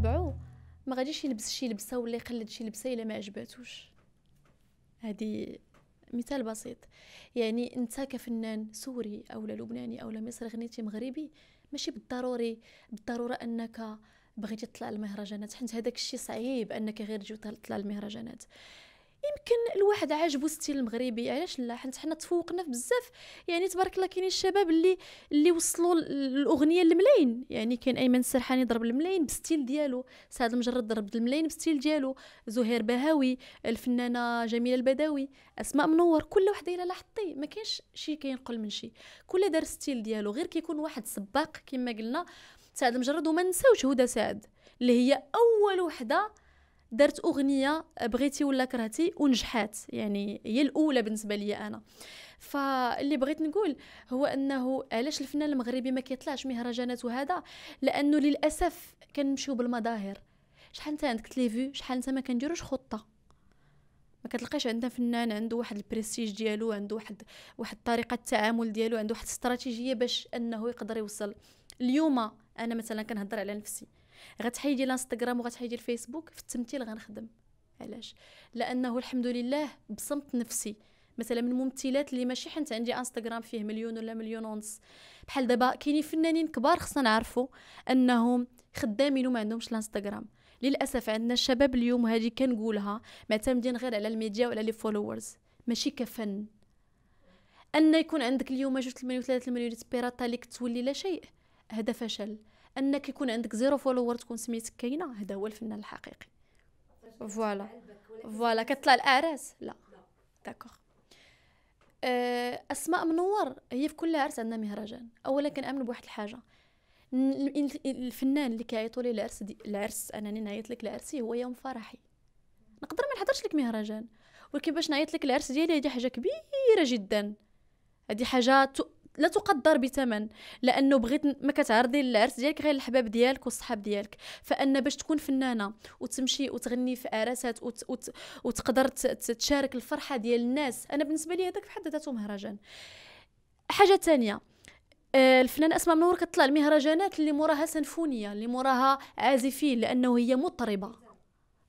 طبعو ما غاديش يلبس شي لبسه ولا يقلد شي لبسه الا ما عجباتوش هادي مثال بسيط يعني انت كفنان سوري او لبناني او مصري غنيتي مغربي ماشي بالضروري بالضروره انك بغيتي تطلع المهرجانات حيت هذاك الشيء صعيب انك غير تجي تطلع المهرجانات يمكن الواحد عاجبو الستيل المغربي علاش لا حيت حنا تفوقنا بزاف يعني تبارك الله كاينين الشباب اللي اللي وصلوا الاغنيه للملايين يعني كاين ايمن السرحاني ضرب الملايين بالستيل ديالو سعد المجرد ضرب الملايين بالستيل ديالو زهير بهاوي الفنانه جميله البداوي اسماء منور كل وحده الا لاحظتي ما كاينش شي كينقل من شي كل دار ستيل ديالو غير كيكون واحد سباق كما قلنا سعد المجرد وما نساوش هدى سعد اللي هي اول وحده دارت اغنيه آه، بغيتي ولا كرهتي ونجحات يعني هي الاولى بالنسبه لي انا فاللي بغيت نقول هو انه علاش الفنان المغربي ما كيطلعش مهرجانات وهذا لانه للاسف كنمشيو بالمظاهر شحال انت عندك تليفو شحال انت ما كنديروش خطه ما كتلقاش عندنا فنان عنده واحد البريستيج ديالو عنده واحد واحد طريقه التعامل ديالو عنده واحد الاستراتيجيه باش انه يقدر يوصل اليوم انا مثلا كنهضر على نفسي غتحيدي الانستغرام وغتحيدي الفيسبوك في التمثيل غنخدم علاش لانه الحمد لله بصمت نفسي مثلا من الممثلات اللي ماشي حنت عندي انستغرام فيه مليون ولا مليون ونص بحال دابا كاينين فنانين كبار خصنا نعرفوا انهم خدامين وما عندهمش الانستغرام للاسف عندنا الشباب اليوم هذه كنقولها معتمدين غير على الميديا وعلى لي فولورز ماشي كفن ان يكون عندك اليوم جوج المليون ثلاثة المليون سبيراتا ليك تولي لا شيء هذا فشل انك يكون عندك زيرو فولوور تكون سميتك كاينه هذا هو الفنان الحقيقي فوالا فوالا كتطلع الاعراس لا داكوغ آه، اسماء منور هي في كل عرس عندنا مهرجان اولا كنامن بواحد الحاجه الفنان اللي كيعيطوا لي العرس دي العرس انني نعيط لك لعرسي هو يوم فرحي نقدر ما نحضرش لك مهرجان ولكن باش نعيط لك العرس ديالي هذه حاجه كبيره جدا هذه حاجه لا تقدر بثمن لانه بغيت ما كتعرضي العرس ديالك غير الحباب ديالك والصحاب ديالك فان باش تكون فنانه وتمشي وتغني في اراسات وت... وت... وتقدر تشارك الفرحه ديال الناس انا بالنسبه لي هذاك في حد ذاته مهرجان حاجه ثانيه آه، الفنانه اسماء منور كتطلع المهرجانات اللي موراها سنفونيه اللي موراها عازفين لانه هي مطربه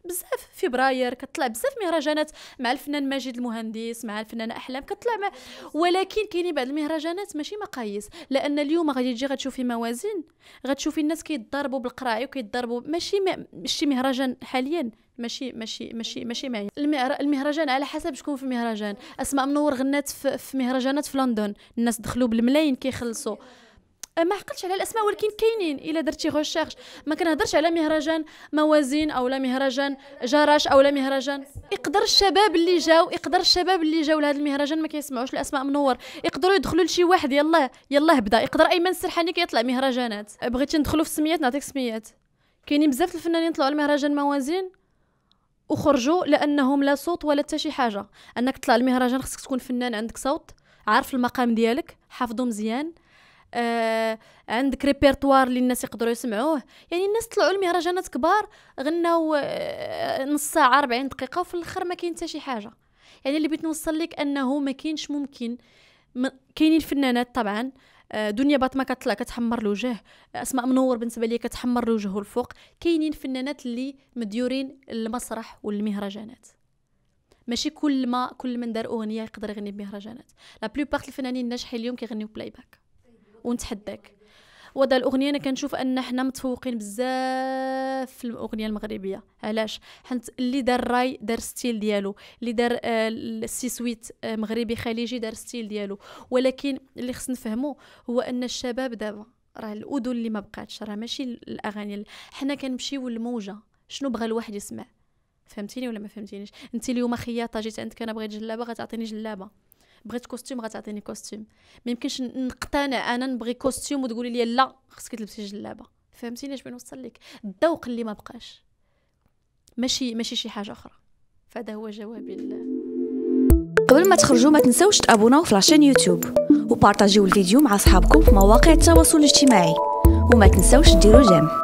بزاف فبراير كطلع بزاف مهرجانات مع الفنان ماجد المهندس مع الفنانه احلام كطلع مع ولكن كاينين بعض المهرجانات ماشي مقاييس لان اليوم غادي تجي غتشوفي موازين غتشوفي الناس كيتضربوا بالقراعي وكيتضربوا ماشي ماشي مهرجان حاليا ماشي ماشي ماشي ماشي معي المهرجان على حسب شكون في المهرجان اسماء منور غنات في مهرجانات في لندن الناس دخلوا بالملايين كيخلصوا أه، ما عقلتش على الاسماء ولكن كاينين الا درتي غوشيرش ما كنهضرش على مهرجان موازين او لا مهرجان جراش او لا مهرجان يقدر الشباب اللي جاو يقدر الشباب اللي جاو لهذا المهرجان ما كيسمعوش الاسماء منور يقدروا يدخلوا لشي واحد يلاه يلاه بدا يقدر ايمن السرحاني كيطلع مهرجانات بغيتي ندخلوا في السميات نعطيك سميات كاينين بزاف الفنانين طلعوا لمهرجان موازين وخرجوا لانهم لا صوت ولا حتى شي حاجه انك تطلع المهرجان خصك تكون فنان عندك صوت عارف المقام ديالك حافظه مزيان آه عندك ريبرتوار اللي الناس يقدروا يسمعوه يعني الناس طلعوا المهرجانات كبار غناو آه نص ساعه 40 دقيقه وفي الاخر ما كاين حتى شي حاجه يعني اللي بغيت نوصل لك انه ما كاينش ممكن كاينين فنانات طبعا آه، دنيا باطمه كتطلع كتحمر الوجه اسماء منور بالنسبه لي كتحمر الوجه الفوق كاينين فنانات اللي مديورين المسرح والمهرجانات ماشي كل ما كل من دار اغنيه يقدر يغني بمهرجانات لا بلوبارت الفنانين الناجحين اليوم كيغنيو بلاي باك ونتحداك وهذا الاغنيه انا كنشوف ان حنا متفوقين بزاف في الاغنيه المغربيه علاش حيت اللي دار الراي دار ستيل ديالو اللي دار آه، السيسويت آه، مغربي خليجي دار ستيل ديالو ولكن اللي خصنا نفهمو هو ان الشباب دابا راه الاذن اللي ما بقاتش راه ماشي الاغاني حنا كنمشيو للموجه شنو بغى الواحد يسمع فهمتيني ولا ما فهمتينيش انت اليوم خياطه جيت عندك انا بغيت جلابه غتعطيني جلابه بغيت كوستيم غتعطيني كوستيم ما يمكنش نقتنع انا نبغي كوستيم وتقولي لي لا خصك تلبسي جلابه فهمتيني اش بغيت نوصل لك الذوق اللي ما بقاش ماشي ماشي شي حاجه اخرى فهذا هو جوابي لله. قبل ما تخرجوا ما تنساوش تابوناو في لاشين يوتيوب وبارطاجيو الفيديو مع اصحابكم في مواقع التواصل الاجتماعي وما تنساوش ديروا جيم